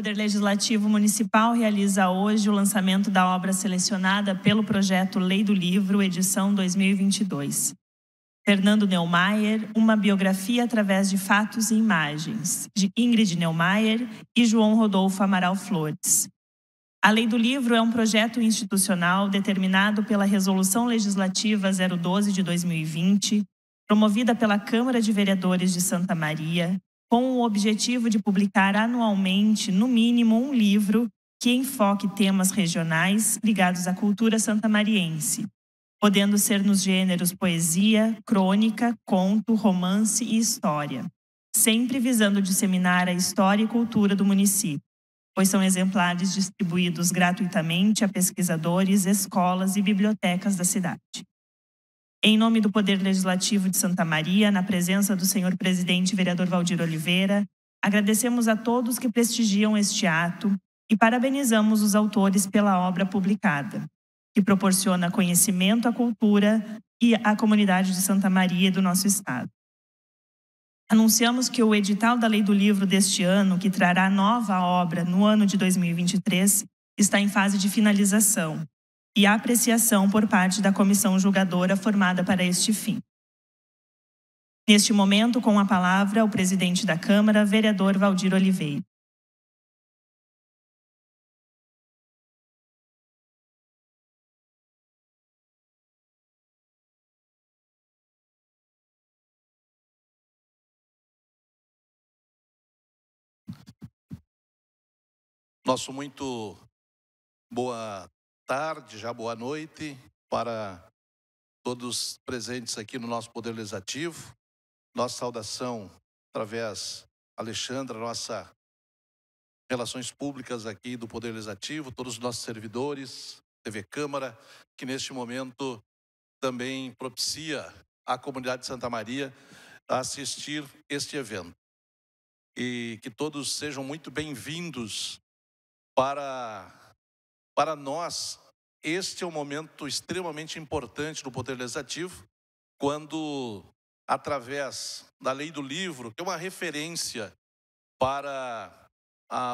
Poder Legislativo Municipal realiza hoje o lançamento da obra selecionada pelo projeto Lei do Livro, edição 2022. Fernando Neumayer, Uma Biografia através de Fatos e Imagens, de Ingrid Neumayer e João Rodolfo Amaral Flores. A Lei do Livro é um projeto institucional determinado pela Resolução Legislativa 012 de 2020, promovida pela Câmara de Vereadores de Santa Maria, com o objetivo de publicar anualmente, no mínimo, um livro que enfoque temas regionais ligados à cultura santamariense, podendo ser nos gêneros poesia, crônica, conto, romance e história, sempre visando disseminar a história e cultura do município, pois são exemplares distribuídos gratuitamente a pesquisadores, escolas e bibliotecas da cidade. Em nome do Poder Legislativo de Santa Maria, na presença do senhor presidente vereador Valdir Oliveira, agradecemos a todos que prestigiam este ato e parabenizamos os autores pela obra publicada, que proporciona conhecimento à cultura e à comunidade de Santa Maria e do nosso estado. Anunciamos que o edital da Lei do Livro deste ano, que trará nova obra no ano de 2023, está em fase de finalização e apreciação por parte da comissão julgadora formada para este fim. Neste momento, com a palavra, o presidente da Câmara, vereador Valdir Oliveira. Nosso muito boa tarde, já boa noite para todos presentes aqui no nosso Poder Legislativo. Nossa saudação através Alexandra, nossa Relações Públicas aqui do Poder Legislativo, todos os nossos servidores, TV Câmara, que neste momento também propicia à comunidade de Santa Maria a assistir este evento. E que todos sejam muito bem-vindos para para nós, este é um momento extremamente importante do Poder Legislativo, quando, através da lei do livro, que é uma referência para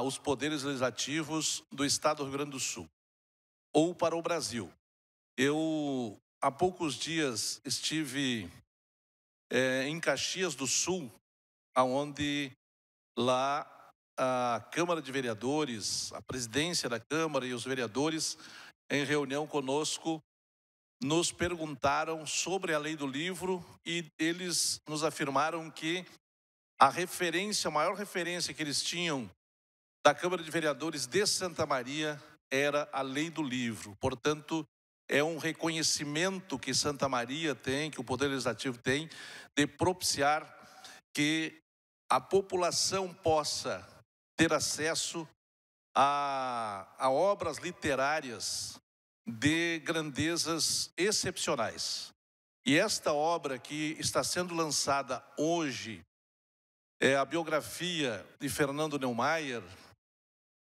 os poderes legislativos do Estado do Rio Grande do Sul, ou para o Brasil. Eu, há poucos dias, estive é, em Caxias do Sul, onde lá a Câmara de Vereadores, a presidência da Câmara e os vereadores, em reunião conosco, nos perguntaram sobre a lei do livro e eles nos afirmaram que a referência, a maior referência que eles tinham da Câmara de Vereadores de Santa Maria era a lei do livro. Portanto, é um reconhecimento que Santa Maria tem, que o Poder Legislativo tem, de propiciar que a população possa ter acesso a, a obras literárias de grandezas excepcionais. E esta obra que está sendo lançada hoje é a biografia de Fernando Neumayer,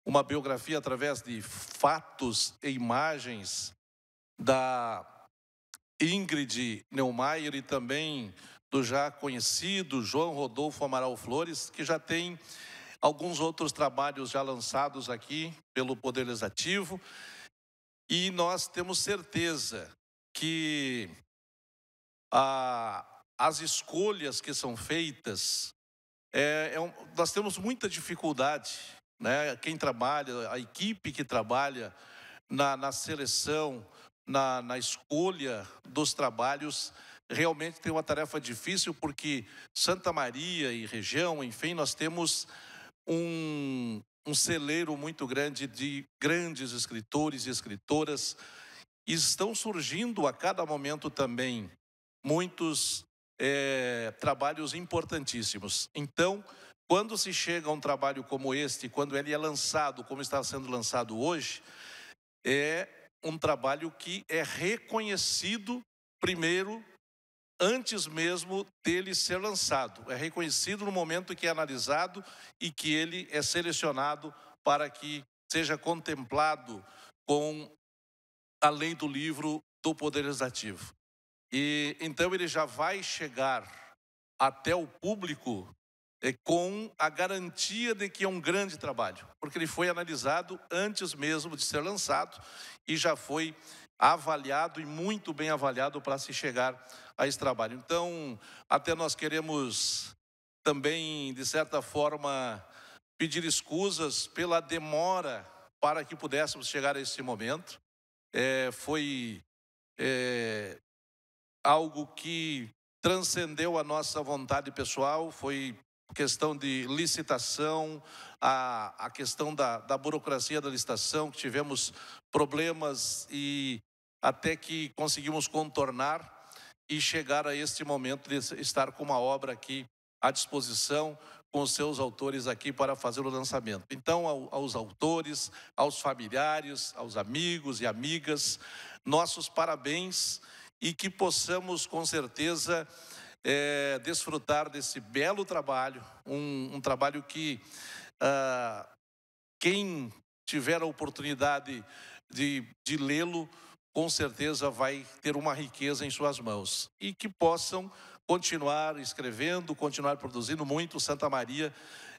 uma biografia através de fatos e imagens da Ingrid Neumayer e também do já conhecido João Rodolfo Amaral Flores, que já tem alguns outros trabalhos já lançados aqui pelo Poder Legislativo. E nós temos certeza que a, as escolhas que são feitas, é, é um, nós temos muita dificuldade. Né? Quem trabalha, a equipe que trabalha na, na seleção, na, na escolha dos trabalhos, realmente tem uma tarefa difícil, porque Santa Maria e região, enfim, nós temos um, um celeiro muito grande de grandes escritores e escritoras. estão surgindo a cada momento também muitos é, trabalhos importantíssimos. Então, quando se chega a um trabalho como este, quando ele é lançado, como está sendo lançado hoje, é um trabalho que é reconhecido primeiro antes mesmo dele ser lançado. É reconhecido no momento que é analisado e que ele é selecionado para que seja contemplado com a lei do livro do Poder Legislativo. E então ele já vai chegar até o público é, com a garantia de que é um grande trabalho, porque ele foi analisado antes mesmo de ser lançado e já foi avaliado e muito bem avaliado para se chegar a esse trabalho. Então, até nós queremos também, de certa forma, pedir escusas pela demora para que pudéssemos chegar a esse momento. É, foi é, algo que transcendeu a nossa vontade pessoal, foi questão de licitação, a, a questão da, da burocracia da licitação, que tivemos problemas e até que conseguimos contornar e chegar a este momento de estar com uma obra aqui à disposição com os seus autores aqui para fazer o lançamento. Então, aos autores, aos familiares, aos amigos e amigas, nossos parabéns e que possamos, com certeza, é, desfrutar desse belo trabalho, um, um trabalho que ah, quem tiver a oportunidade de, de lê-lo, com certeza vai ter uma riqueza em suas mãos. E que possam continuar escrevendo, continuar produzindo muito. Santa Maria,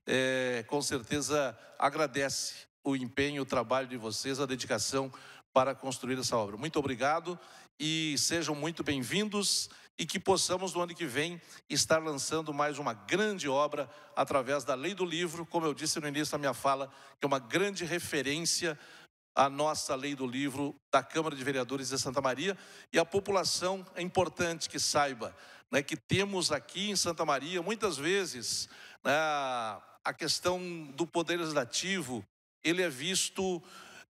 é, com certeza, agradece o empenho, o trabalho de vocês, a dedicação para construir essa obra. Muito obrigado e sejam muito bem-vindos e que possamos no ano que vem estar lançando mais uma grande obra através da Lei do Livro, como eu disse no início da minha fala, que é uma grande referência a nossa lei do livro da Câmara de Vereadores de Santa Maria. E a população é importante que saiba né, que temos aqui em Santa Maria, muitas vezes, né, a questão do poder legislativo, ele é visto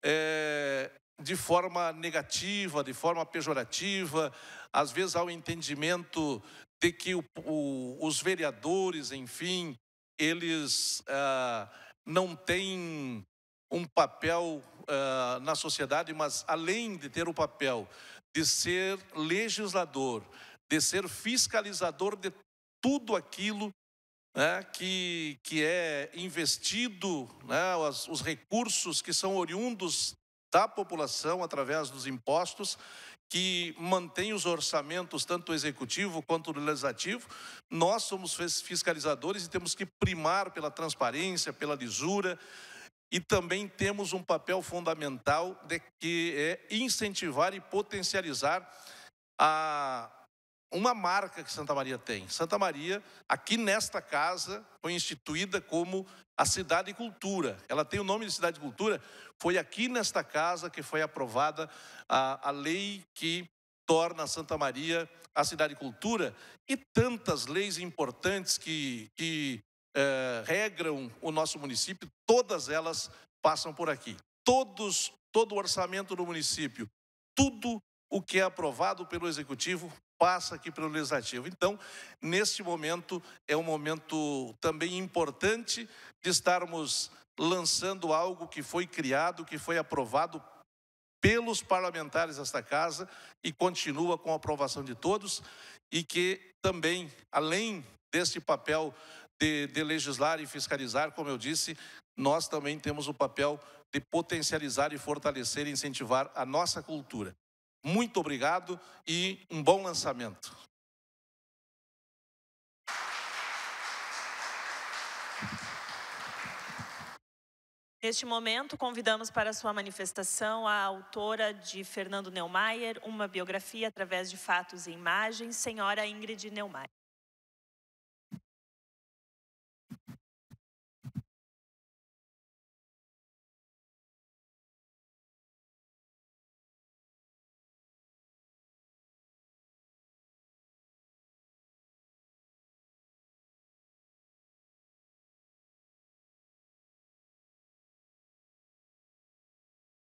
é, de forma negativa, de forma pejorativa, às vezes há o um entendimento de que o, o, os vereadores, enfim, eles ah, não têm um papel uh, na sociedade, mas além de ter o papel de ser legislador, de ser fiscalizador de tudo aquilo né, que, que é investido, né, os, os recursos que são oriundos da população através dos impostos, que mantém os orçamentos, tanto executivo quanto legislativo. Nós somos fiscalizadores e temos que primar pela transparência, pela lisura, e também temos um papel fundamental de que é incentivar e potencializar a uma marca que Santa Maria tem. Santa Maria, aqui nesta casa, foi instituída como a Cidade Cultura. Ela tem o nome de Cidade Cultura. Foi aqui nesta casa que foi aprovada a, a lei que torna Santa Maria a Cidade Cultura e tantas leis importantes que, que eh, regram o nosso município, todas elas passam por aqui. Todos, todo o orçamento do município, tudo o que é aprovado pelo executivo passa aqui pelo legislativo. Então, neste momento é um momento também importante de estarmos lançando algo que foi criado, que foi aprovado pelos parlamentares desta casa e continua com a aprovação de todos e que também, além desse papel de, de legislar e fiscalizar, como eu disse, nós também temos o papel de potencializar e fortalecer e incentivar a nossa cultura. Muito obrigado e um bom lançamento. Neste momento, convidamos para sua manifestação a autora de Fernando Neumayer, uma biografia através de fatos e imagens, senhora Ingrid Neumayer.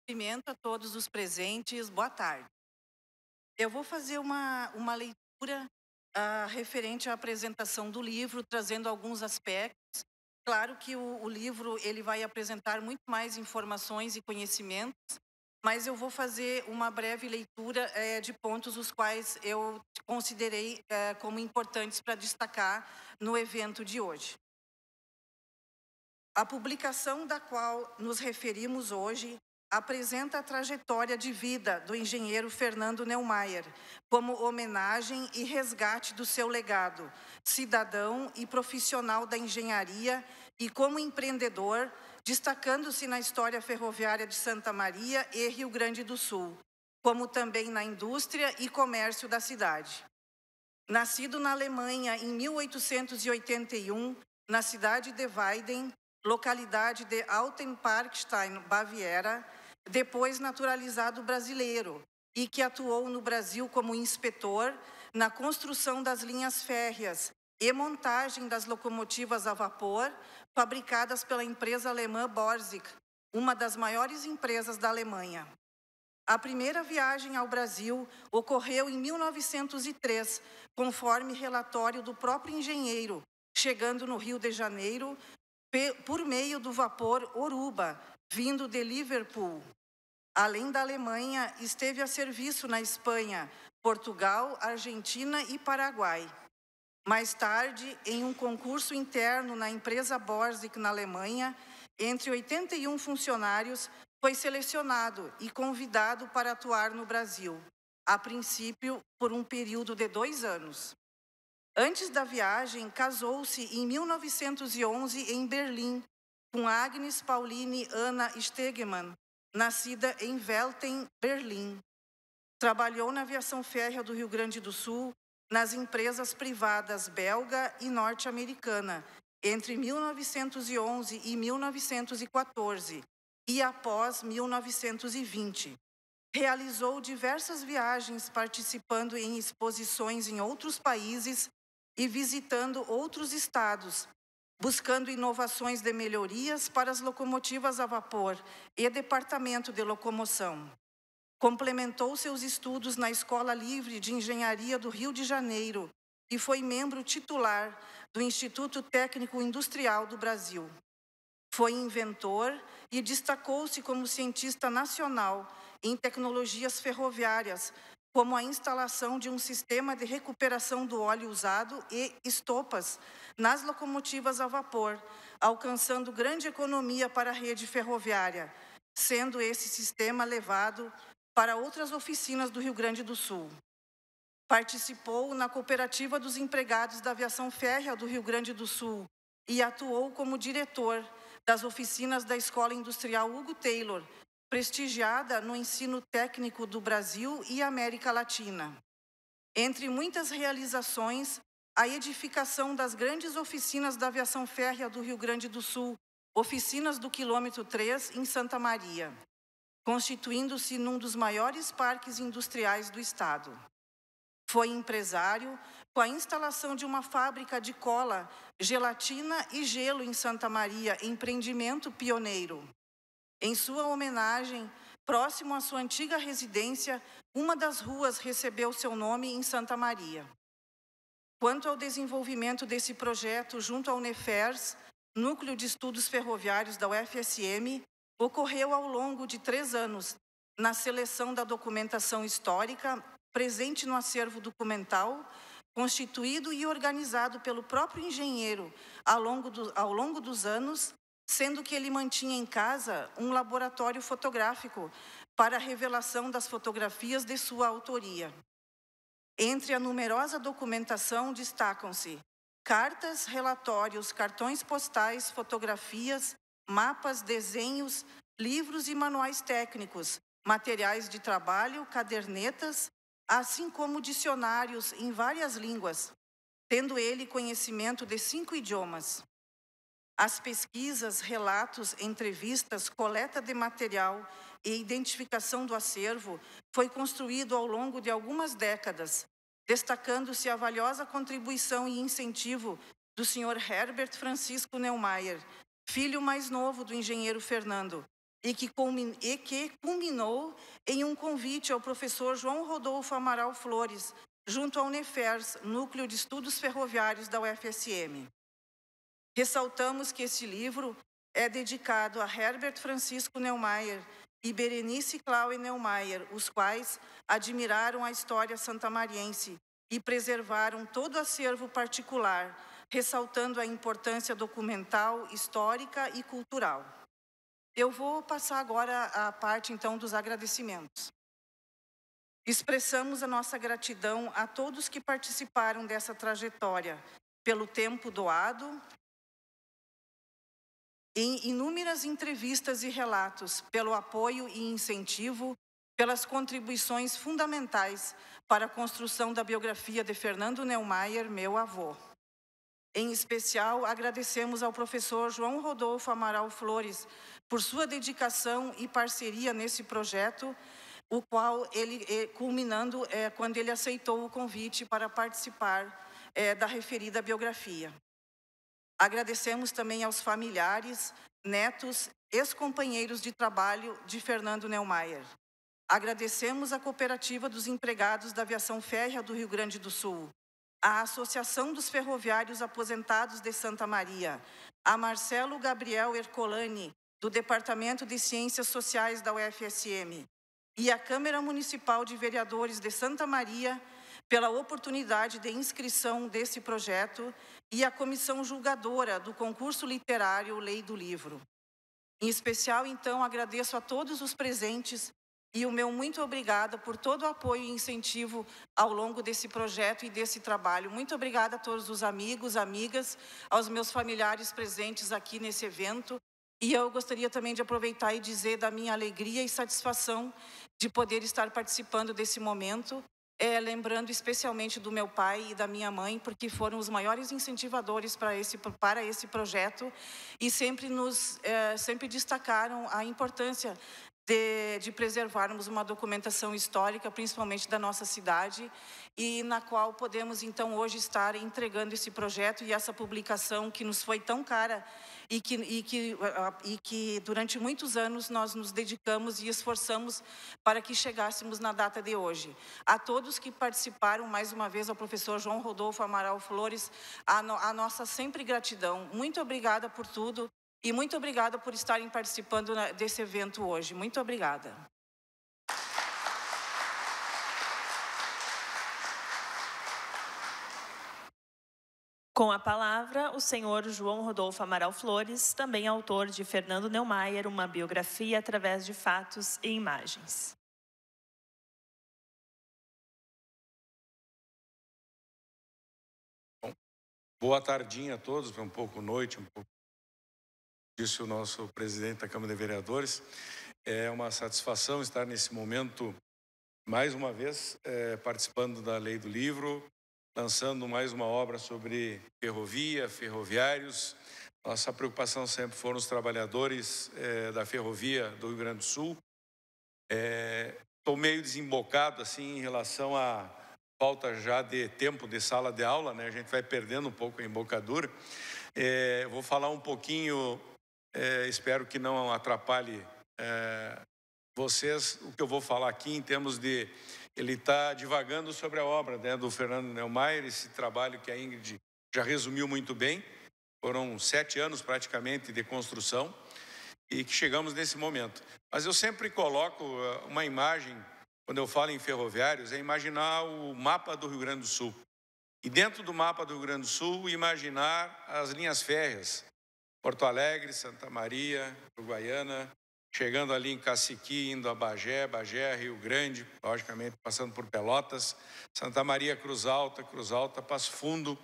cumprimento a todos os presentes. Boa tarde. Eu vou fazer uma, uma leitura uh, referente à apresentação do livro, trazendo alguns aspectos. Claro que o, o, livro ele vai apresentar muito mais informações e conhecimentos, mas eu vou fazer uma breve leitura eh, de pontos os quais eu considerei eh, como importantes para destacar no evento de hoje. A publicação da qual nos referimos hoje apresenta a trajetória de vida do engenheiro Fernando Neumayer como homenagem e resgate do seu legado, cidadão e profissional da engenharia e como empreendedor, destacando-se na história ferroviária de Santa Maria e Rio Grande do Sul, como também na indústria e comércio da cidade. Nascido na Alemanha em 1881, na cidade de Weiden, localidade de Altenparkstein, Baviera, depois naturalizado brasileiro, e que atuou no Brasil como inspetor na construção das linhas férreas e montagem das locomotivas a vapor fabricadas pela empresa alemã Borsig, uma das maiores empresas da Alemanha. A primeira viagem ao Brasil ocorreu em 1903, conforme relatório do próprio engenheiro, chegando no Rio de Janeiro por meio do vapor Oruba, vindo de Liverpool. Além da Alemanha, esteve a serviço na Espanha, Portugal, Argentina e Paraguai. Mais tarde, em um concurso interno na empresa Borsig, na Alemanha, entre 81 funcionários, foi selecionado e convidado para atuar no Brasil, a princípio por um período de dois anos. Antes da viagem, casou-se em 1911 em Berlim com Agnes Pauline Anna Stegmann, nascida em Velten, Berlim. Trabalhou na aviação férrea do Rio Grande do Sul, nas empresas privadas belga e norte-americana, entre 1911 e 1914 e após 1920. Realizou diversas viagens participando em exposições em outros países e visitando outros estados, buscando inovações de melhorias para as locomotivas a vapor e departamento de locomoção. Complementou seus estudos na Escola Livre de Engenharia do Rio de Janeiro e foi membro titular do Instituto Técnico Industrial do Brasil. Foi inventor e destacou-se como cientista nacional em tecnologias ferroviárias, como a instalação de um sistema de recuperação do óleo usado e estopas nas locomotivas a vapor, alcançando grande economia para a rede ferroviária, sendo esse sistema levado para outras oficinas do Rio Grande do Sul. Participou na Cooperativa dos Empregados da Aviação Férrea do Rio Grande do Sul e atuou como diretor das oficinas da Escola Industrial Hugo Taylor, prestigiada no ensino técnico do Brasil e América Latina. Entre muitas realizações, a edificação das grandes oficinas da aviação férrea do Rio Grande do Sul, oficinas do quilômetro 3 em Santa Maria, constituindo-se num dos maiores parques industriais do estado. Foi empresário com a instalação de uma fábrica de cola, gelatina e gelo em Santa Maria, empreendimento pioneiro. Em sua homenagem, próximo à sua antiga residência, uma das ruas recebeu seu nome em Santa Maria. Quanto ao desenvolvimento desse projeto junto ao NEFERS, Núcleo de Estudos Ferroviários da UFSM, ocorreu ao longo de três anos, na seleção da documentação histórica presente no acervo documental, constituído e organizado pelo próprio engenheiro ao longo, do, ao longo dos anos, sendo que ele mantinha em casa um laboratório fotográfico para a revelação das fotografias de sua autoria. Entre a numerosa documentação destacam-se cartas, relatórios, cartões postais, fotografias, mapas, desenhos, livros e manuais técnicos, materiais de trabalho, cadernetas, assim como dicionários em várias línguas, tendo ele conhecimento de cinco idiomas. As pesquisas, relatos, entrevistas, coleta de material e identificação do acervo foi construído ao longo de algumas décadas, destacando-se a valiosa contribuição e incentivo do senhor Herbert Francisco Neumayer, filho mais novo do engenheiro Fernando, e que, culminou em um convite ao professor João Rodolfo Amaral Flores, junto ao NEFERS, Núcleo de Estudos Ferroviários da UFSM. Ressaltamos que este livro é dedicado a Herbert Francisco Neumayer e Berenice Claue Neumayer, os quais admiraram a história santamariense e preservaram todo o acervo particular, ressaltando a importância documental, histórica e cultural. Eu vou passar agora à parte, então, dos agradecimentos. Expressamos a nossa gratidão a todos que participaram dessa trajetória, pelo tempo doado, em inúmeras entrevistas e relatos, pelo apoio e incentivo, pelas contribuições fundamentais para a construção da biografia de Fernando Neumayer, meu avô. Em especial, agradecemos ao professor João Rodolfo Amaral Flores por sua dedicação e parceria nesse projeto, o qual ele eh, culminando é, quando ele aceitou o convite para participar é, da referida biografia. Agradecemos também aos familiares, netos, ex-companheiros de trabalho de Fernando Neumayer. Agradecemos à Cooperativa dos Empregados da Aviação Férrea do Rio Grande do Sul, à Associação dos Ferroviários Aposentados de Santa Maria, a Marcelo Gabriel Ercolani, do Departamento de Ciências Sociais da UFSM, e à Câmara Municipal de Vereadores de Santa Maria, pela oportunidade de inscrição desse projeto e à comissão julgadora do concurso literário Lei do Livro. Em especial, então, agradeço a todos os presentes e o meu muito obrigada por todo o apoio e incentivo ao longo desse projeto e desse trabalho. Muito obrigada a todos os amigos, amigas, aos meus familiares presentes aqui nesse evento. E eu gostaria também de aproveitar e dizer da minha alegria e satisfação de poder estar participando desse momento é, lembrando especialmente do meu pai e da minha mãe, porque foram os maiores incentivadores para esse, para esse projeto e sempre nos é, sempre destacaram a importância de, de, preservarmos uma documentação histórica, principalmente da nossa cidade, e na qual podemos então hoje estar entregando esse projeto e essa publicação que nos foi tão cara e que, e que, e que durante muitos anos nós nos dedicamos e esforçamos para que chegássemos na data de hoje. A todos que participaram, mais uma vez, ao professor João Rodolfo Amaral Flores, a, no, a nossa sempre gratidão. Muito obrigada por tudo e muito obrigada por estarem participando desse evento hoje. Muito obrigada. Com a palavra, o senhor João Rodolfo Amaral Flores, também autor de Fernando Neumaier, uma biografia através de fatos e imagens. Bom, boa tardinha a todos, um pouco noite, um pouco. Disse o nosso presidente da Câmara de Vereadores. É uma satisfação estar nesse momento, mais uma vez, é, participando da Lei do Livro, lançando mais uma obra sobre ferrovia, ferroviários. Nossa preocupação sempre foram os trabalhadores é, da ferrovia do Rio Grande do Sul. Estou eh, é, meio desembocado assim em relação à falta já de tempo de sala de aula, né? A gente vai perdendo um pouco a embocadura. É, vou falar um pouquinho, espero que não atrapalhe vocês o que eu vou falar aqui em termos de ele está divagando sobre a obra né, do Fernando Neumayer, esse trabalho que a Ingrid já resumiu muito bem. Foram sete anos praticamente de construção e que chegamos nesse momento. Mas eu sempre coloco eh, uma imagem, quando eu falo em ferroviários, é imaginar o mapa do Rio Grande do Sul. E dentro do mapa do Rio Grande do Sul, imaginar as linhas férreas. Porto Alegre, Santa Maria, Uruguaiana, chegando ali em Caciqui, indo a Bagé, Bagé, Rio Grande, logicamente passando por Pelotas, Santa Maria, Cruz Alta, Cruz Alta, Passo Fundo,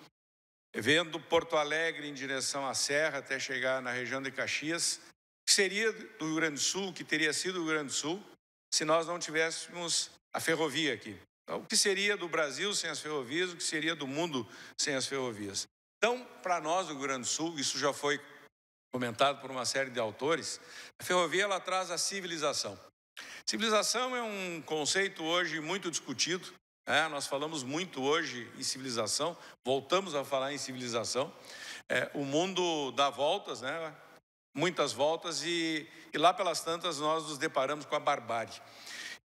vendo Porto Alegre em direção à Serra até chegar na região de Caxias, que seria do Rio Grande do Sul, que teria sido o Rio Grande do Sul, se nós não tivéssemos a ferrovia aqui. Então, o que seria do Brasil sem as ferrovias, o que seria do mundo sem as ferrovias. Então, para nós do Rio Grande do Sul, isso já foi comentado por uma série de autores, a ferrovia ela traz a civilização. Civilização é um conceito hoje muito discutido. É, nós falamos muito hoje em civilização, voltamos a falar em civilização. É, o mundo dá voltas, né? muitas voltas, e, e lá pelas tantas nós nos deparamos com a barbárie.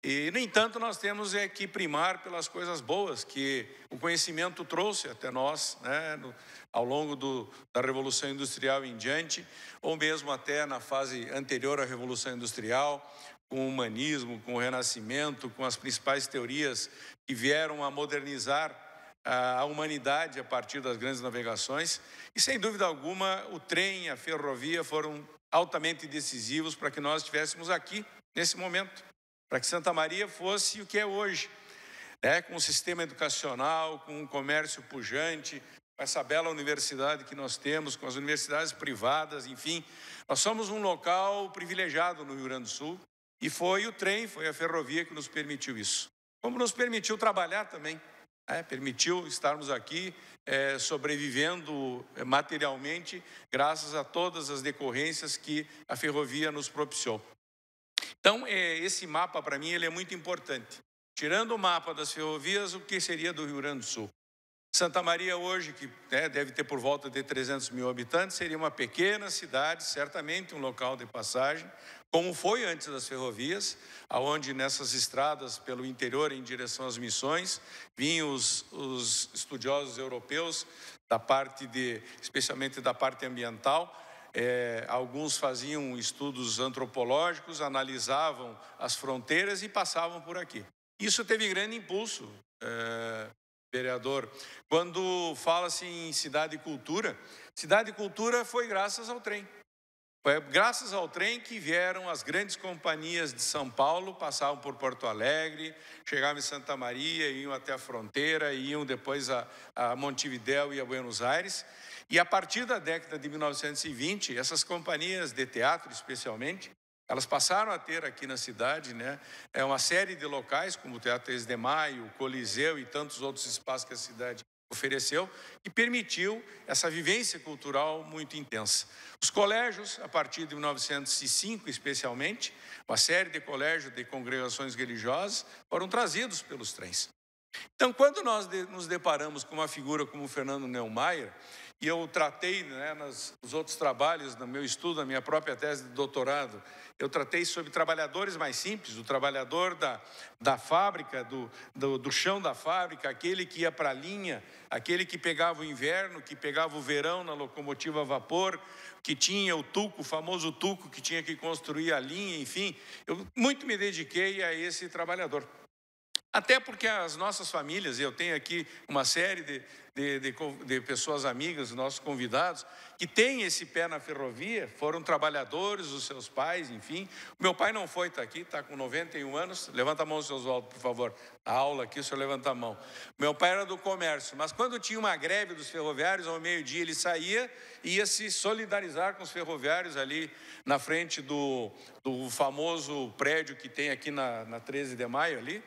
E, no entanto, nós temos é que primar pelas coisas boas que o conhecimento trouxe até nós, né, no, ao longo do, da Revolução Industrial em diante, ou mesmo até na fase anterior à Revolução Industrial, com o humanismo, com o Renascimento, com as principais teorias que vieram a modernizar a humanidade a partir das grandes navegações. E, sem dúvida alguma, o trem, a ferrovia foram altamente decisivos para que nós estivéssemos aqui, nesse momento para que Santa Maria fosse o que é hoje, né? com um sistema educacional, com um comércio pujante, com essa bela universidade que nós temos, com as universidades privadas, enfim. Nós somos um local privilegiado no Rio Grande do Sul e foi o trem, foi a ferrovia que nos permitiu isso. Como nos permitiu trabalhar também, né? permitiu estarmos aqui é, sobrevivendo eh, materialmente, graças a todas as decorrências que a ferrovia nos propiciou. Então, é, esse mapa, para mim, ele é muito importante. Tirando o mapa das ferrovias, o que seria do Rio Grande do Sul? Santa Maria, hoje, que né, deve ter por volta de 300 mil habitantes, seria uma pequena cidade, certamente um local de passagem, como foi antes das ferrovias, aonde nessas estradas pelo interior em direção às missões vinham os, os estudiosos europeus da parte de, especialmente da parte ambiental, é, alguns faziam estudos antropológicos, analisavam as fronteiras e passavam por aqui. Isso teve grande impulso, é, vereador. Quando fala-se em cidade e cultura, cidade e cultura foi graças ao trem. Foi graças ao trem que vieram as grandes companhias de São Paulo, passavam por Porto Alegre, chegavam em Santa Maria, iam até a fronteira, iam depois a, a Montevidéu e a Buenos Aires. E a partir da década de 1920, essas companhias de teatro, especialmente, elas passaram a ter aqui na cidade né, é uma série de locais, como o Teatro 3 de Maio, o Coliseu e tantos outros espaços que a cidade ofereceu, que permitiu essa vivência cultural muito intensa. Os colégios, a partir de 1905 especialmente, uma série de colégios de congregações religiosas foram trazidos pelos trens. Então, quando nós nos deparamos com uma figura como o Fernando Neumayer, e eu tratei, né, nos outros trabalhos, no meu estudo, na minha própria tese de doutorado, eu tratei sobre trabalhadores mais simples, o trabalhador da, da fábrica, do, do, do chão da fábrica, aquele que ia para a linha, aquele que pegava o inverno, que pegava o verão na locomotiva a vapor, que tinha o tuco, o famoso tuco, que tinha que construir a linha, enfim. Eu muito me dediquei a esse trabalhador. Até porque as nossas famílias, eu tenho aqui uma série de, de, de, de pessoas amigas, nossos convidados, que têm esse pé na ferrovia, foram trabalhadores, os seus pais, enfim. meu pai não foi, está aqui, está com 91 anos. Levanta a mão, seu Oswaldo, por favor. A aula aqui, o senhor levanta a mão. Meu pai era do comércio, mas quando tinha uma greve dos ferroviários, ao meio-dia ele saía e ia se solidarizar com os ferroviários ali na frente do, do famoso prédio que tem aqui na, na 13 de maio ali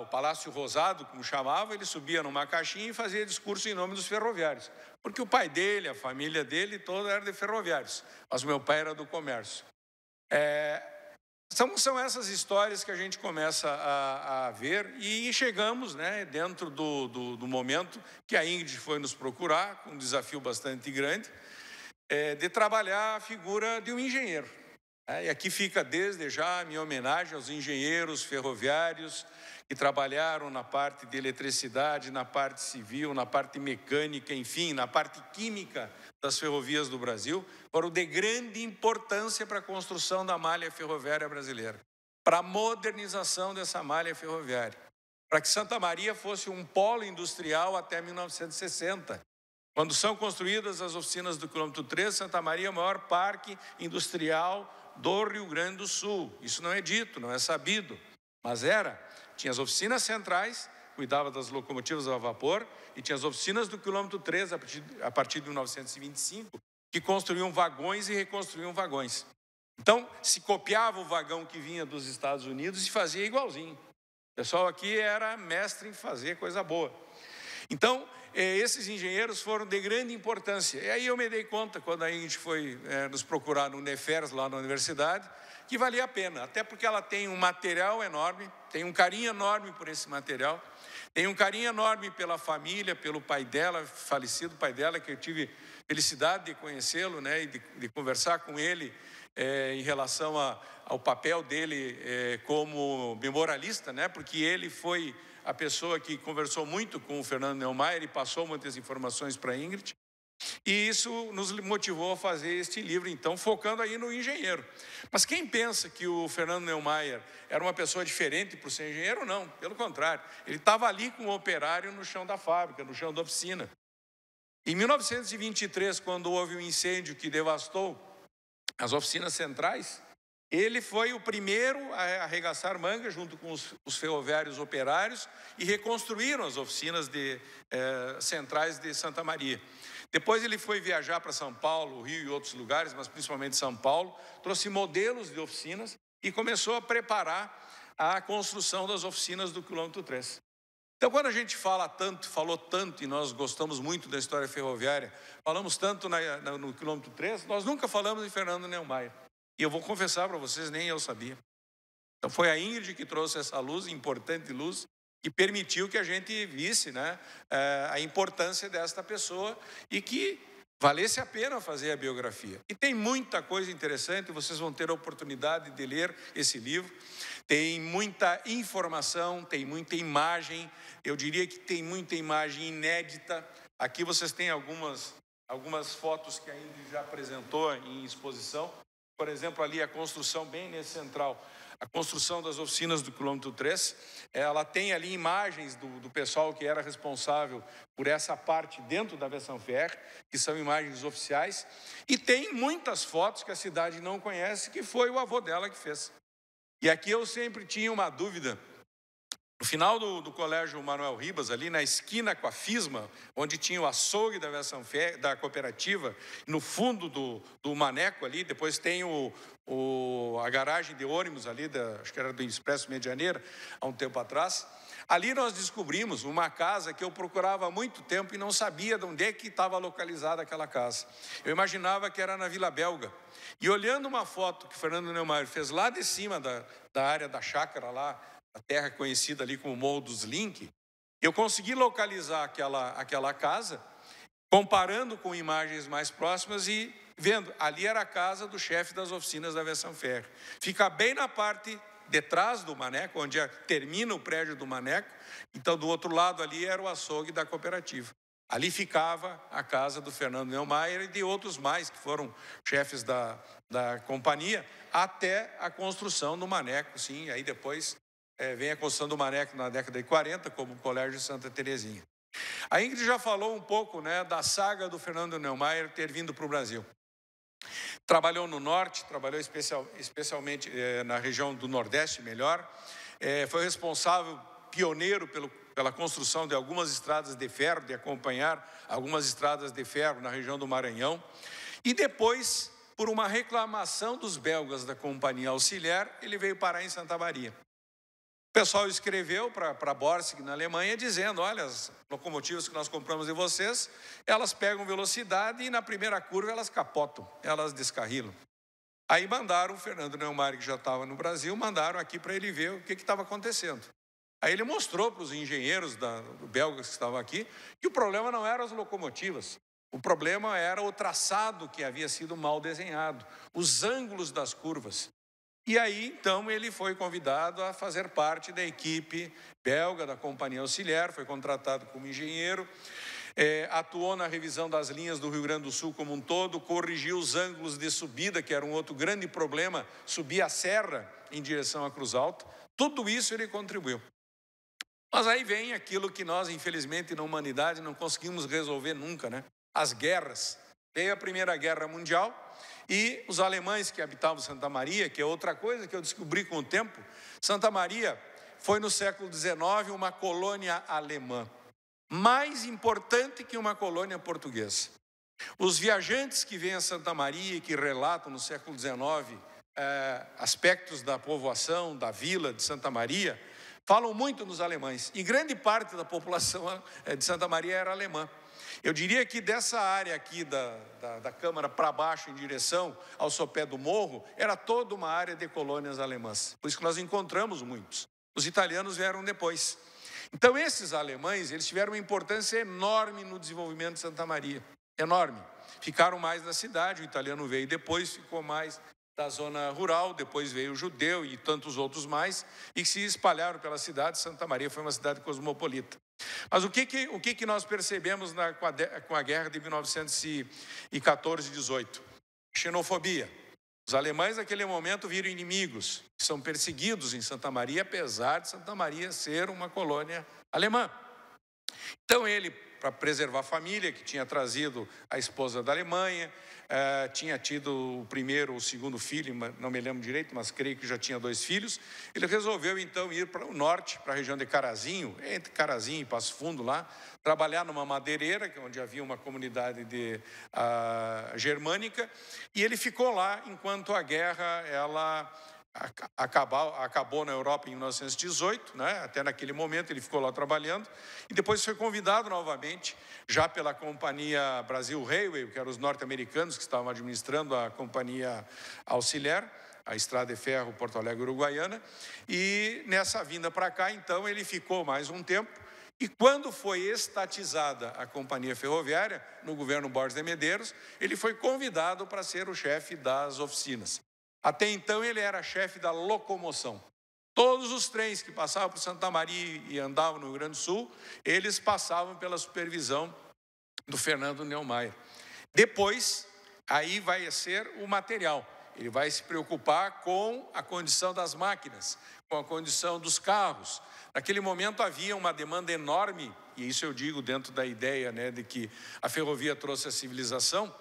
o Palácio Rosado, como chamava, ele subia numa caixinha e fazia discurso em nome dos ferroviários. Porque o pai dele, a família dele, toda era de ferroviários. Mas meu pai era do comércio. É, são, são essas histórias que a gente começa a, a ver e chegamos né, dentro do, do, do, momento que a Ingrid foi nos procurar, com um desafio bastante grande, é, de trabalhar a figura de um engenheiro. É, e aqui fica desde já a minha homenagem aos engenheiros ferroviários que trabalharam na parte de eletricidade, na parte civil, na parte mecânica, enfim, na parte química das ferrovias do Brasil, foram de grande importância para a construção da malha ferroviária brasileira, para a modernização dessa malha ferroviária, para que Santa Maria fosse um polo industrial até 1960. Quando são construídas as oficinas do quilômetro 3, Santa Maria é o maior parque industrial do Rio Grande do Sul. Isso não é dito, não é sabido, mas era. Tinha as oficinas centrais, cuidava das locomotivas a vapor, e tinha as oficinas do quilômetro 3, a partir, a partir de 1925, que construíam vagões e reconstruíam vagões. Então, se copiava o vagão que vinha dos Estados Unidos e fazia igualzinho. O pessoal aqui era mestre em fazer coisa boa. Então, é, esses engenheiros foram de grande importância. E aí eu me dei conta, quando a gente foi é, nos procurar no Neferes lá na universidade, que valia a pena, até porque ela tem um material enorme, tem um carinho enorme por esse material, tem um carinho enorme pela família, pelo pai dela, falecido pai dela, que eu tive felicidade de conhecê-lo né, e de, de conversar com ele é, em relação a, ao papel dele é, como memorialista, né, porque ele foi a pessoa que conversou muito com o Fernando Neumayer e passou muitas informações para a Ingrid. E isso nos motivou a fazer este livro, então, focando aí no engenheiro. Mas quem pensa que o Fernando Neumayer era uma pessoa diferente por ser engenheiro, não, pelo contrário. Ele estava ali com o operário no chão da fábrica, no chão da oficina. Em 1923, quando houve um incêndio que devastou as oficinas centrais, ele foi o primeiro a arregaçar manga, junto com os, os ferroviários operários, e reconstruíram as oficinas de, eh, centrais de Santa Maria. Depois ele foi viajar para São Paulo, Rio e outros lugares, mas principalmente São Paulo, trouxe modelos de oficinas e começou a preparar a construção das oficinas do quilômetro 3. Então, quando a gente fala tanto, falou tanto, e nós gostamos muito da história ferroviária, falamos tanto na, na, no quilômetro 3, nós nunca falamos em Fernando Neumaia. E eu vou confessar para vocês, nem eu sabia. Então foi a Ingrid que trouxe essa luz, importante luz, e permitiu que a gente visse né, eh, a importância desta pessoa e que valesse a pena fazer a biografia. E tem muita coisa interessante, vocês vão ter a oportunidade de ler esse livro. Tem muita informação, tem muita imagem, eu diria que tem muita imagem inédita. Aqui vocês têm algumas, algumas fotos que a Ingrid já apresentou em exposição por exemplo, ali a construção, bem nesse central, a construção das oficinas do quilômetro 3, ela tem ali imagens do, do pessoal que era responsável por essa parte dentro da Versão Ferre, que são imagens oficiais, e tem muitas fotos que a cidade não conhece, que foi o avô dela que fez. E aqui eu sempre tinha uma dúvida no final do, do, colégio Manuel Ribas, ali na esquina com a FISMA, onde tinha o açougue da versão da cooperativa, no fundo do, do Maneco ali, depois tem o, o, a garagem de ônibus ali, da, acho que era do Expresso Medianeira, há um tempo atrás. Ali nós descobrimos uma casa que eu procurava há muito tempo e não sabia de onde é que estava localizada aquela casa. Eu imaginava que era na Vila Belga. E olhando uma foto que Fernando Neumayer fez lá de cima da, da área da chácara lá, a terra conhecida ali como Morro dos Link, eu consegui localizar aquela, aquela casa, comparando com imagens mais próximas e vendo, ali era a casa do chefe das oficinas da Versão Ferro. Fica bem na parte de trás do Maneco, onde é, termina o prédio do Maneco, então do outro lado ali era o açougue da cooperativa. Ali ficava a casa do Fernando Neumayer e de outros mais que foram chefes da, da companhia, até a construção do Maneco, sim, aí depois é, vem a construção do na década de 40, como o Colégio Santa Terezinha. A Ingrid já falou um pouco né, da saga do Fernando Neumayer ter vindo para o Brasil. Trabalhou no Norte, trabalhou especial, especialmente é, na região do Nordeste, melhor. É, foi responsável, pioneiro pelo, pela construção de algumas estradas de ferro, de acompanhar algumas estradas de ferro na região do Maranhão. E depois, por uma reclamação dos belgas da Companhia Auxiliar, ele veio parar em Santa Maria pessoal escreveu para Borsig, na Alemanha, dizendo: olha, as locomotivas que nós compramos de vocês, elas pegam velocidade e na primeira curva elas capotam, elas descarrilam. Aí mandaram o Fernando Neumário, que já estava no Brasil, mandaram aqui para ele ver o que estava acontecendo. Aí ele mostrou para os engenheiros da, belgas que estavam aqui que o problema não eram as locomotivas, o problema era o traçado que havia sido mal desenhado, os ângulos das curvas. E aí, então, ele foi convidado a fazer parte da equipe belga da Companhia Auxiliar, foi contratado como engenheiro, é, atuou na revisão das linhas do Rio Grande do Sul como um todo, corrigiu os ângulos de subida, que era um outro grande problema, subir a serra em direção à Cruz Alta. Tudo isso ele contribuiu. Mas aí vem aquilo que nós, infelizmente, na humanidade não conseguimos resolver nunca, né? As guerras. Veio a Primeira Guerra Mundial, e os alemães que habitavam Santa Maria, que é outra coisa que eu descobri com o tempo, Santa Maria foi no século XIX uma colônia alemã, mais importante que uma colônia portuguesa. Os viajantes que vêm a Santa Maria e que relatam no século XIX eh, aspectos da povoação, da vila de Santa Maria, falam muito nos alemães. E grande parte da população eh, de Santa Maria era alemã. Eu diria que dessa área aqui da, da, da Câmara para baixo, em direção ao sopé do morro, era toda uma área de colônias alemãs. Por isso que nós encontramos muitos. Os italianos vieram depois. Então, esses alemães, eles tiveram uma importância enorme no desenvolvimento de Santa Maria. Enorme. Ficaram mais na cidade, o italiano veio depois, ficou mais da zona rural, depois veio o judeu e tantos outros mais, e se espalharam pela cidade. Santa Maria foi uma cidade cosmopolita. Mas o que, que, o que, que nós percebemos na, com, a, com a guerra de 1914 e 18? Xenofobia. Os alemães, naquele momento, viram inimigos, são perseguidos em Santa Maria, apesar de Santa Maria ser uma colônia alemã. Então ele, para preservar a família, que tinha trazido a esposa da Alemanha, eh, tinha tido o primeiro ou o segundo filho, não me lembro direito, mas creio que já tinha dois filhos. Ele resolveu então ir para o norte, para a região de Carazinho, entre Carazinho e Passo Fundo lá, trabalhar numa madeireira, é onde havia uma comunidade de, uh, germânica, e ele ficou lá enquanto a guerra ela acabou, acabou na Europa em 1918, né? até naquele momento ele ficou lá trabalhando, e depois foi convidado novamente, já pela companhia Brasil Railway, que eram os norte-americanos que estavam administrando a companhia auxiliar, a Estrada de Ferro Porto Alegre Uruguaiana, e nessa vinda para cá, então, ele ficou mais um tempo, e quando foi estatizada a companhia ferroviária, no governo Borges de Medeiros, ele foi convidado para ser o chefe das oficinas. Até então ele era chefe da locomoção. Todos os trens que passavam por Santa Maria e andavam no Rio Grande do Sul, eles passavam pela supervisão do Fernando Neumayer. Depois, aí vai ser o material. Ele vai se preocupar com a condição das máquinas, com a condição dos carros. Naquele momento havia uma demanda enorme e isso eu digo dentro da ideia né, de que a ferrovia trouxe a civilização,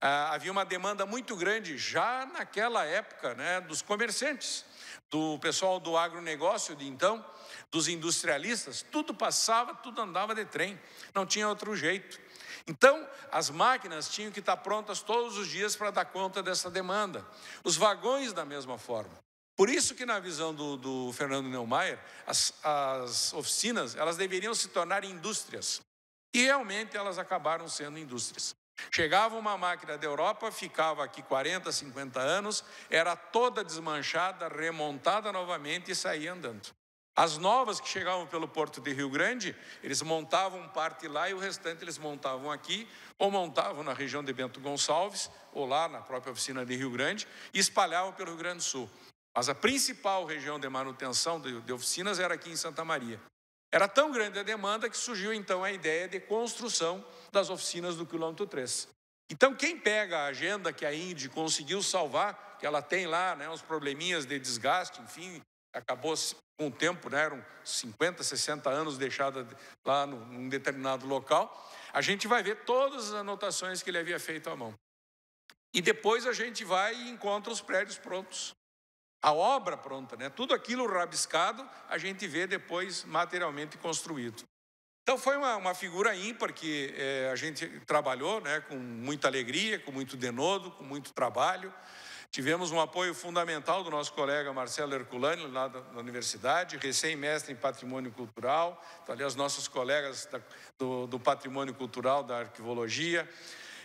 ah, havia uma demanda muito grande já naquela época né, dos comerciantes, do pessoal do agronegócio de então, dos industrialistas, tudo passava, tudo andava de trem, não tinha outro jeito. Então, as máquinas tinham que estar prontas todos os dias para dar conta dessa demanda. Os vagões, da mesma forma. Por isso que na visão do, do Fernando Neumayer, as, as oficinas elas deveriam se tornar indústrias. E realmente elas acabaram sendo indústrias. Chegava uma máquina da Europa, ficava aqui 40, 50 anos, era toda desmanchada, remontada novamente e saía andando. As novas que chegavam pelo porto de Rio Grande, eles montavam parte lá e o restante eles montavam aqui, ou montavam na região de Bento Gonçalves, ou lá na própria oficina de Rio Grande, e espalhavam pelo Rio Grande do Sul. Mas a principal região de manutenção de oficinas era aqui em Santa Maria. Era tão grande a demanda que surgiu então a ideia de construção das oficinas do quilômetro 3. Então, quem pega a agenda que a Indy conseguiu salvar, que ela tem lá né, uns probleminhas de desgaste, enfim, acabou com o tempo, né, eram 50, 60 anos deixada lá num determinado local, a gente vai ver todas as anotações que ele havia feito à mão. E depois a gente vai e encontra os prédios prontos a obra pronta, né? Tudo aquilo rabiscado a gente vê depois materialmente construído. Então foi uma, uma figura ímpar que é, a gente trabalhou, né? Com muita alegria, com muito denodo, com muito trabalho. Tivemos um apoio fundamental do nosso colega Marcelo Herculano, lá da, da universidade, recém-mestre em patrimônio cultural. Então, ali, os nossos colegas da, do, do, patrimônio cultural, da arquivologia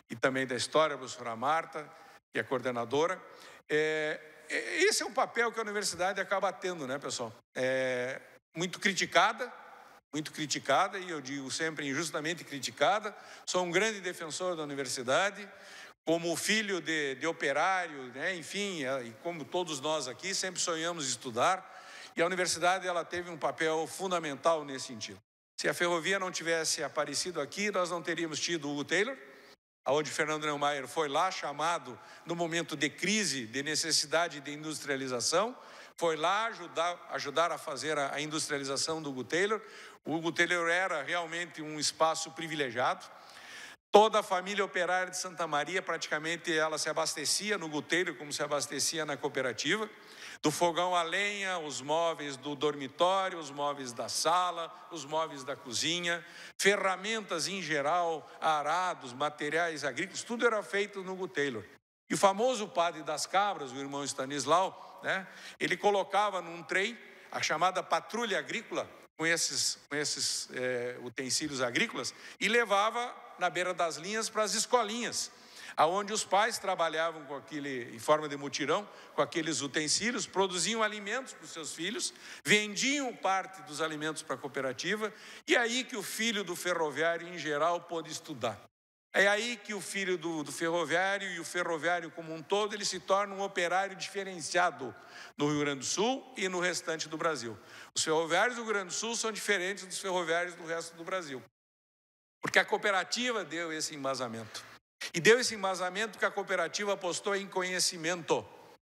e também da história, a professora Marta, que é coordenadora. É, esse é um papel que a universidade acaba tendo, né, pessoal? É muito criticada, muito criticada, e eu digo sempre injustamente criticada. Sou um grande defensor da universidade, como filho de, de operário, né, enfim, é, e como todos nós aqui, sempre sonhamos estudar. E a universidade ela teve um papel fundamental nesse sentido. Se a ferrovia não tivesse aparecido aqui, nós não teríamos tido o Hugo Taylor, aonde Fernando Neumayer foi lá chamado no momento de crise, de necessidade de industrialização, foi lá ajudar, ajudar a fazer a, industrialização do Hugo Taylor. O Hugo Taylor era realmente um espaço privilegiado. Toda a família operária de Santa Maria, praticamente, ela se abastecia no Guteiro, como se abastecia na cooperativa. Do fogão à lenha, os móveis do dormitório, os móveis da sala, os móveis da cozinha, ferramentas em geral, arados, materiais agrícolas, tudo era feito no Gutelor. E o famoso padre das cabras, o irmão Stanislau, né, ele colocava num trem a chamada patrulha agrícola com esses, com esses é, utensílios agrícolas e levava na beira das linhas para as escolinhas aonde os pais trabalhavam com aquele, em forma de mutirão, com aqueles utensílios, produziam alimentos para os seus filhos, vendiam parte dos alimentos para a cooperativa, e é aí que o filho do ferroviário, em geral, pôde estudar. É aí que o filho do, do, ferroviário e o ferroviário como um todo, ele se torna um operário diferenciado no Rio Grande do Sul e no restante do Brasil. Os ferroviários do Rio Grande do Sul são diferentes dos ferroviários do resto do Brasil. Porque a cooperativa deu esse embasamento. E deu esse embasamento que a cooperativa apostou em conhecimento.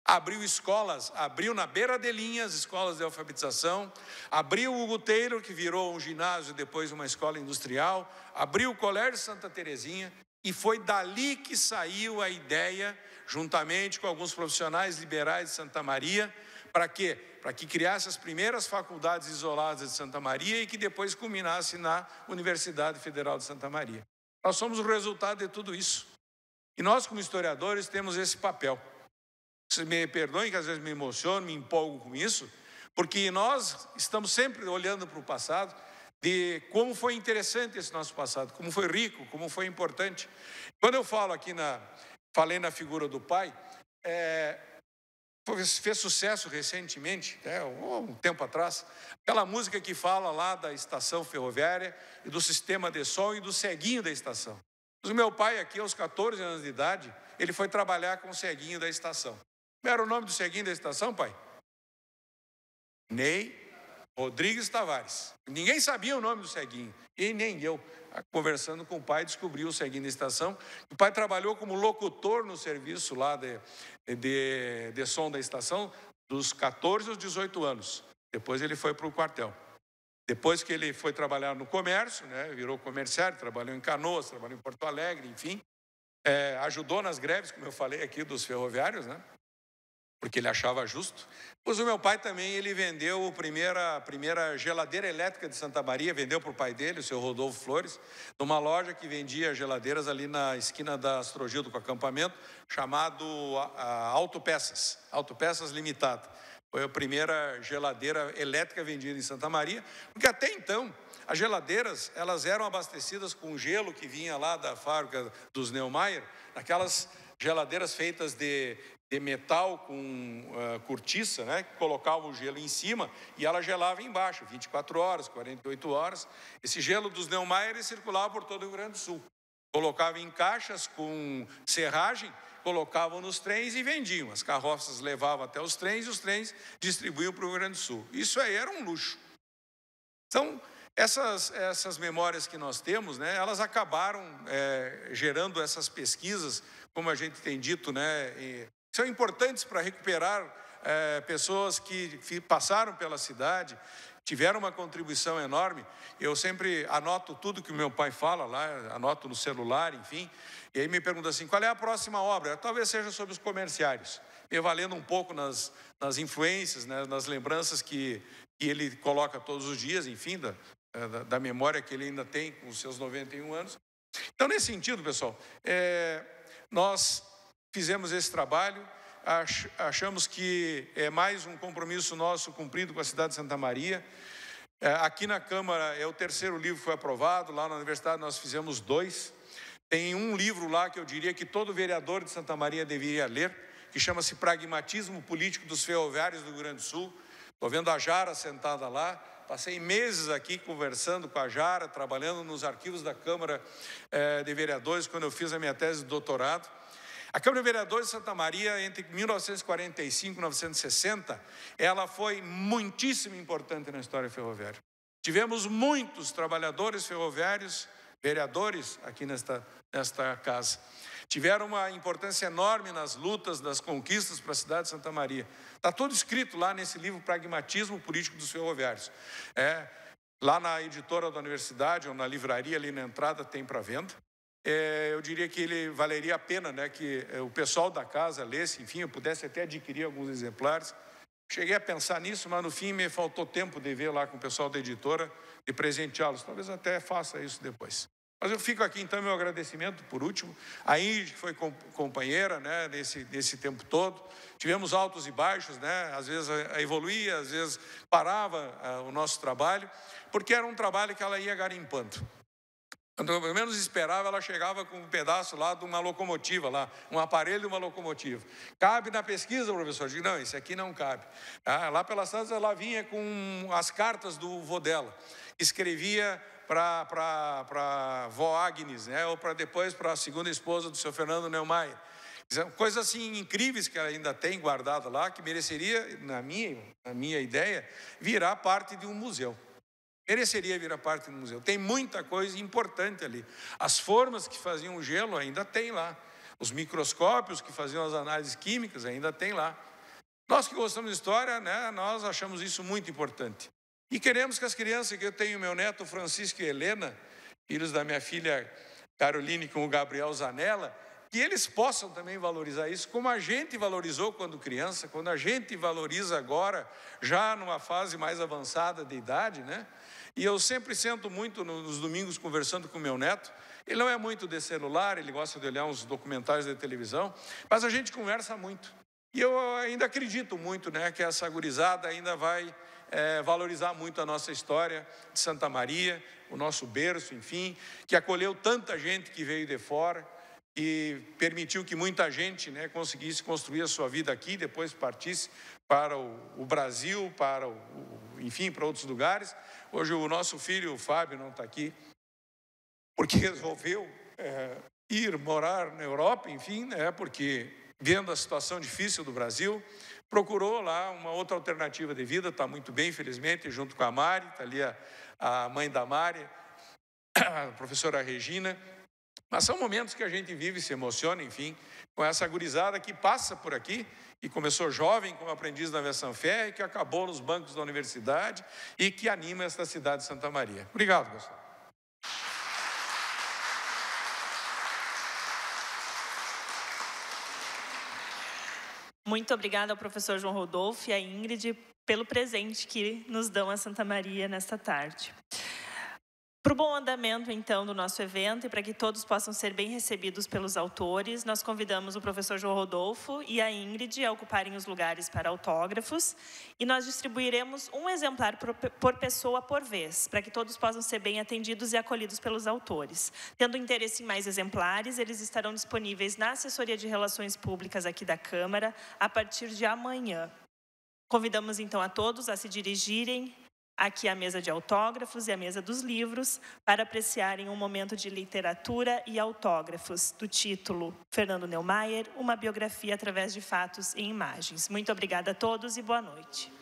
Abriu escolas, abriu na beira de linhas escolas de alfabetização, abriu o Guteiro, que virou um ginásio, depois uma escola industrial, abriu o Colégio Santa Terezinha, e foi dali que saiu a ideia, juntamente com alguns profissionais liberais de Santa Maria, para quê? Para que criasse as primeiras faculdades isoladas de Santa Maria e que depois culminasse na Universidade Federal de Santa Maria. Nós somos o resultado de tudo isso. E nós, como historiadores, temos esse papel. Vocês me perdoem que às vezes me emociono, me empolgo com isso, porque nós estamos sempre olhando para o passado de como foi interessante esse nosso passado, como foi rico, como foi importante. Quando eu falo aqui na falei na figura do pai, é, fez sucesso recentemente, é um tempo atrás, aquela música que fala lá da estação ferroviária e do sistema de som e do ceguinho da estação. O meu pai aqui, aos 14 anos de idade, ele foi trabalhar com o ceguinho da estação. Como era o nome do ceguinho da estação, pai? Ney Rodrigues Tavares. Ninguém sabia o nome do ceguinho, e nem eu. Conversando com o pai, descobri o ceguinho na estação. O pai trabalhou como locutor no serviço lá de, de, de som da estação, dos 14 aos 18 anos. Depois ele foi para o quartel. Depois que ele foi trabalhar no comércio, né, virou comerciário, trabalhou em Canoas, trabalhou em Porto Alegre, enfim. É, ajudou nas greves, como eu falei aqui, dos ferroviários, né? porque ele achava justo. Pois o meu pai também, ele vendeu a primeira, a primeira geladeira elétrica de Santa Maria, vendeu para o pai dele, o seu Rodolfo Flores, numa loja que vendia geladeiras ali na esquina da Astrogildo com acampamento, chamado Autopeças, Autopeças Limitada. Foi a primeira geladeira elétrica vendida em Santa Maria, porque até então as geladeiras elas eram abastecidas com gelo que vinha lá da fábrica dos Neumayer, naquelas geladeiras feitas de, de metal com uh, cortiça, né, que colocava o gelo em cima e ela gelava embaixo, 24 horas, 48 horas. Esse gelo dos Neumayer circulava por todo o Rio Grande do Sul. Colocava em caixas com serragem, colocavam nos trens e vendiam. As carroças levavam até os trens e os trens distribuíam para o Rio Grande do Sul. Isso aí era um luxo. Então, essas, essas memórias que nós temos, né, elas acabaram é, gerando essas pesquisas como a gente tem dito, né, e são importantes para recuperar é, pessoas que passaram pela cidade, tiveram uma contribuição enorme. Eu sempre anoto tudo que o meu pai fala lá, anoto no celular, enfim. E aí me pergunta assim: qual é a próxima obra? Talvez seja sobre os comerciários, me valendo um pouco nas, nas influências, né, nas lembranças que, que ele coloca todos os dias, enfim, da, eh, da, da memória que ele ainda tem com os seus 91 anos. Então, nesse sentido, pessoal, é, nós fizemos esse trabalho, achamos que é mais um compromisso nosso cumprido com a cidade de Santa Maria. É, aqui na Câmara é o terceiro livro que foi aprovado, lá na universidade nós fizemos dois. Tem um livro lá que eu diria que todo vereador de Santa Maria deveria ler, que chama-se Pragmatismo Político dos Ferroviários do Rio Grande do Sul. Estou vendo a Jara sentada lá, Passei meses aqui conversando com a Jara, trabalhando nos arquivos da Câmara eh, de Vereadores, quando eu fiz a minha tese de doutorado. A Câmara de Vereadores de Santa Maria, entre 1945 e 1960, ela foi muitíssimo importante na história ferroviária. Tivemos muitos trabalhadores ferroviários vereadores aqui nesta, nesta casa. Tiveram uma importância enorme nas lutas, nas conquistas para a cidade de Santa Maria. Está tudo escrito lá nesse livro Pragmatismo Político dos Ferroviários. É, lá na editora da universidade, ou na livraria ali na entrada, tem para venda. É, eu diria que ele valeria a pena né, que é, o pessoal da casa lesse, enfim, eu pudesse até adquirir alguns exemplares. Cheguei a pensar nisso, mas no fim me faltou tempo de ver lá com o pessoal da editora, de presenteá-los. Talvez até faça isso depois. Mas eu fico aqui então meu agradecimento, por último. A Inge, que foi companheira né, nesse tempo todo. Tivemos altos e baixos, né? às vezes evoluía, às vezes parava uh, o nosso trabalho, porque era um trabalho que ela ia garimpando. Quando eu menos esperava, ela chegava com um pedaço lá de uma locomotiva, lá, um aparelho de uma locomotiva. Cabe na pesquisa, professor? Eu digo, não, isso aqui não cabe. Ah, lá pela tantas, ela vinha com as cartas do vô dela. Escrevia para vó Agnes, né? ou para depois para a segunda esposa do seu Fernando Neumayer. Coisas assim incríveis que ela ainda tem guardada lá, que mereceria, na minha, na minha ideia, virar parte de um museu. Mereceria virar parte do museu. Tem muita coisa importante ali. As formas que faziam o gelo ainda tem lá. Os microscópios que faziam as análises químicas ainda tem lá. Nós que gostamos de história, né, nós achamos isso muito importante. E queremos que as crianças, que eu tenho meu neto Francisco e Helena, filhos da minha filha Caroline com o Gabriel Zanella, que eles possam também valorizar isso, como a gente valorizou quando criança, quando a gente valoriza agora, já numa fase mais avançada de idade, né? E eu sempre sento muito nos domingos conversando com meu neto. Ele não é muito de celular, ele gosta de olhar uns documentários de televisão, mas a gente conversa muito. E eu ainda acredito muito, né, que essa gurizada ainda vai é, valorizar muito a nossa história de Santa Maria, o nosso berço, enfim, que acolheu tanta gente que veio de fora e permitiu que muita gente né, conseguisse construir a sua vida aqui, depois partisse para o, o Brasil, para o, o, enfim, para outros lugares. Hoje o nosso filho, o Fábio, não está aqui, porque resolveu é, ir morar na Europa, enfim, né, porque vendo a situação difícil do Brasil, procurou lá uma outra alternativa de vida, está muito bem, felizmente, junto com a Mari, está ali a, a mãe da Mari, a professora Regina, mas são momentos que a gente vive, se emociona, enfim, com essa gurizada que passa por aqui e começou jovem como aprendiz na Versão Fé e que acabou nos bancos da universidade e que anima esta cidade de Santa Maria. Obrigado, Gustavo. Muito obrigada ao professor João Rodolfo e à Ingrid pelo presente que nos dão a Santa Maria nesta tarde. Para o bom andamento, então, do nosso evento e para que todos possam ser bem recebidos pelos autores, nós convidamos o professor João Rodolfo e a Ingrid a ocuparem os lugares para autógrafos e nós distribuiremos um exemplar por pessoa por vez, para que todos possam ser bem atendidos e acolhidos pelos autores. Tendo interesse em mais exemplares, eles estarão disponíveis na assessoria de relações públicas aqui da Câmara a partir de amanhã. Convidamos então a todos a se dirigirem Aqui a mesa de autógrafos e a mesa dos livros para apreciarem um momento de literatura e autógrafos do título Fernando Neumayer, uma biografia através de fatos e imagens. Muito obrigada a todos e boa noite.